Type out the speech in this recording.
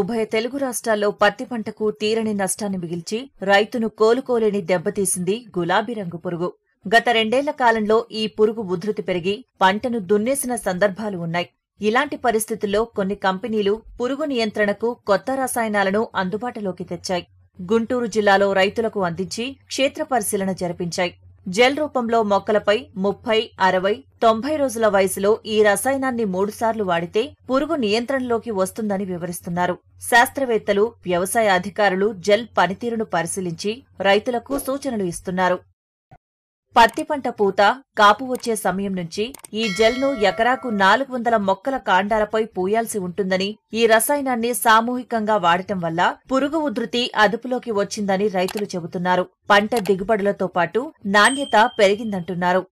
ఉభయ తెలుగు రాష్ట్రాల్లో పత్తి పంటకు తీరని నష్టాన్ని మిగిల్చి రైతును కోలుకోలేని దెబ్బతీసింది గులాబీ రంగు పురుగు గత రెండేళ్ల కాలంలో ఈ పురుగు ఉధృతి పెరిగి పంటను దున్నేసిన సందర్భాలు ఉన్నాయి ఇలాంటి పరిస్థితుల్లో కొన్ని కంపెనీలు పురుగు నియంత్రణకు కొత్త రసాయనాలను అందుబాటులోకి తెచ్చాయి గుంటూరు జిల్లాలో రైతులకు అందించి క్షేత్ర పరిశీలన జరిపించాయి జెల్ రూపంలో మొక్కలపై ముప్పై అరవై తొంభై రోజుల వయసులో ఈ రసాయనాన్ని మూడుసార్లు వాడితే పురుగు నియంత్రణలోకి వస్తుందని వివరిస్తున్నారు శాస్త్రవేత్తలు వ్యవసాయ అధికారులు జెల్ పనితీరును పరిశీలించి రైతులకు సూచనలు ఇస్తున్నారు పత్తి పంట పూత కాపు వచ్చే సమయం నుంచి ఈ జెల్ను ఎకరాకు నాలుగు వందల మొక్కల కాండాలపై పూయాల్సి ఉంటుందని ఈ రసాయనాన్ని సామూహికంగా వాడటం వల్ల పురుగు ఉధృతి అదుపులోకి వచ్చిందని రైతులు చెబుతున్నారు పంట దిగుబడులతో పాటు నాణ్యత పెరిగిందంటున్నారు